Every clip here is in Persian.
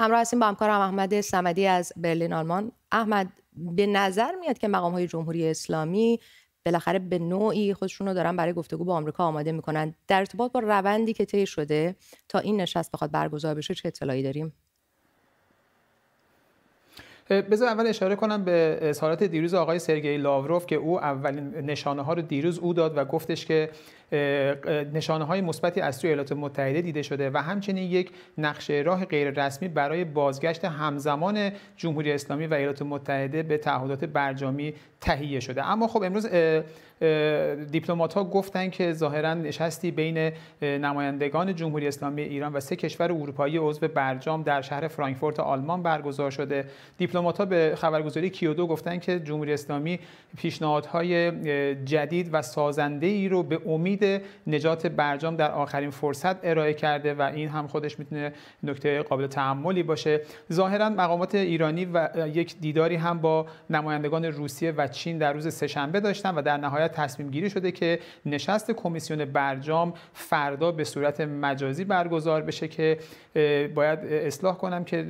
همراه هستیم با همکارم احمد سمدی از برلین آلمان احمد به نظر میاد که مقام های جمهوری اسلامی بالاخره به نوعی خودشون رو دارن برای گفتگو با آمریکا آماده میکنن در ارتباط با روندی که طی شده تا این نشست بخواد برگزار بشه چه اطلاعی داریم بذار اول اشاره کنم به اظهارات دیروز آقای سرگئی لاوروف که او اولین نشانه ها رو دیروز او داد و گفتش که نشانه های مثبتی از سوی ایالات متحده دیده شده و همچنین یک نقشه راه غیر رسمی برای بازگشت همزمان جمهوری اسلامی و ایالات متحده به تعهدات برجامی تهیه شده اما خب امروز دیپلمات ها گفتن که ظاهرا نشستی بین نمایندگان جمهوری اسلامی ایران و سه کشور اروپایی عضو برجام در شهر فرانکفورت آلمان برگزار شده دیپلمات ها به خبرگزاری کیودو گفتن که جمهوری اسلامی پیشنهادهای جدید و سازنده ای رو به امید نجات برجام در آخرین فرصت ارائه کرده و این هم خودش میتونه نکته قابل تعملی باشه ظاهرا مقامات ایرانی و یک دیداری هم با نمایندگان روسیه و چین در روز سهشنبه داشتن و در نهایت تصمیم گیری شده که نشست کمیسیون برجام فردا به صورت مجازی برگزار بشه که باید اصلاح کنم که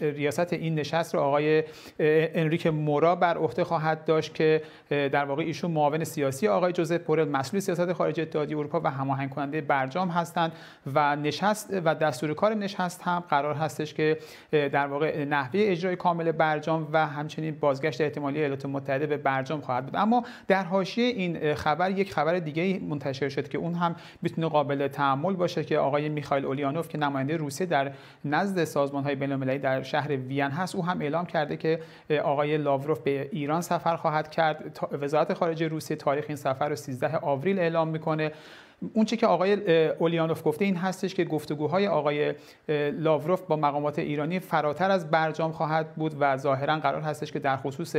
ریاست این نشست رو آقای انریک مورا بر عهده خواهد داشت که در واقع ایشون معاون سیاسی آقای جوزف پورل مسئول سیاست خارجی اتحادیه اروپا و هماهنگ کننده برجام هستند و نشست و دستور کار نشست هم قرار هستش که در واقع نحوه اجرای کامل برجام و همچنین بازگشت احتمالی ایالات متحده به برجام خواهد بود اما در حال حاشیه این خبر یک خبر دیگه منتشر شد که اون هم میتونه قابل تعمل باشه که آقای میخائیل اولیانوف که نماینده روسیه در نزد سازمان های بین المللی در شهر وین هست او هم اعلام کرده که آقای لاوروف به ایران سفر خواهد کرد وزارت خارجه روسیه تاریخ این سفر رو 13 آوریل اعلام میکنه اونچه که آقای اولیانوف گفته این هستش که گفتگوهای آقای لاوروف با مقامات ایرانی فراتر از برجام خواهد بود و ظاهرا قرار هستش که در خصوص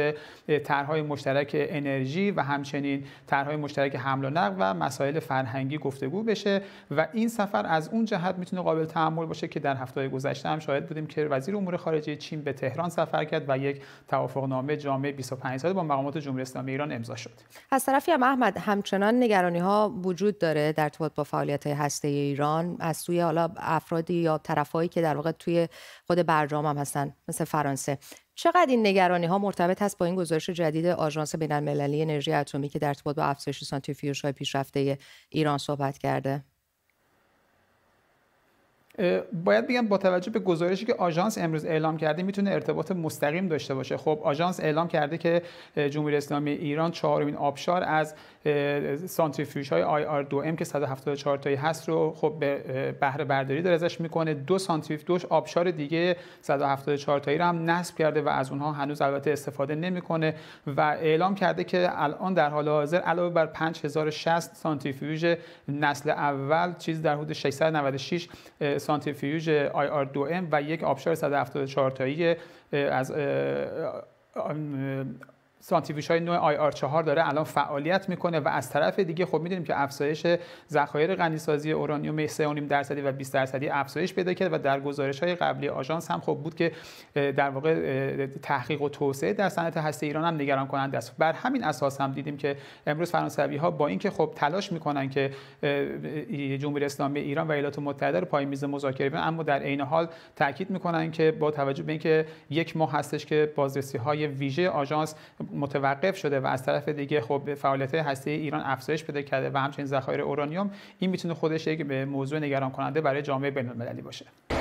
طرحهای مشترک انرژی و همچنین طرحهای مشترک حمل و نقل و مسائل فرهنگی گفتگو بشه و این سفر از اون جهت میتونه قابل تحمل باشه که در هفته گذشته هم شاهد بودیم که وزیر امور خارجه چین به تهران سفر کرد و یک توافقنامه جامع 25 ساله با مقامات جمهوری اسلامی ایران امضا شد از طرفی هم احمد همچنان نگرانی ها وجود داره در ارتباط با فعالیت های هسته ایران از سوی حالا افرادی یا طرفهایی که در واقع توی خود برجام هم هستن مثل فرانسه چقدر این نگرانی ها مرتبط هست با این گزارش جدید آژانس بین المللی انرژی اتمی که در ارتباط با افزایش سانتریفیوژهای پیشرفته ایران صحبت کرده باید بگم با توجه به گزارشی که آژانس امروز اعلام کرده میتونه ارتباط مستقیم داشته باشه خب آژانس اعلام کرده که جمهوری اسلامی ایران چهارمین آبشار از سانتریفیوژ های آی 2 ام که 174 تایی هست رو خب به بهره برداری داره ازش میکنه دو سانتریف دوش آبشار دیگه 174 تایی رو هم نصب کرده و از اونها هنوز البته استفاده نمیکنه و اعلام کرده که الان در حال حاضر علاوه بر 5060 سانتریفیوژ نسل اول چیز در حدود 696 سانتریفیوژ IR2M و یک آبشار 174 تایی از سانتریفیوژ های نوع IR4 داره الان فعالیت میکنه و از طرف دیگه خب میدونیم که افزایش ذخایر غنیسازی اورانیوم 3.5 درصدی و 20 درصدی افزایش پیدا کرد و در گزارش های قبلی آژانس هم خب بود که در واقع تحقیق و توسعه در صنعت هسته ایران هم نگران کننده است بر همین اساس هم دیدیم که امروز فرانسوی ها با اینکه خب تلاش میکنن که جمهوری اسلامی ایران و ایالات متحده رو پای میز مذاکره اما در عین حال تاکید میکنن که با توجه به اینکه یک ماه هستش که بازرسی های ویژه آژانس متوقف شده و از طرف دیگه خب فعالیت هسته ایران افزایش پیدا کرده و همچنین ذخایر اورانیوم این میتونه خودش یک موضوع نگران کننده برای جامعه بین المللی باشه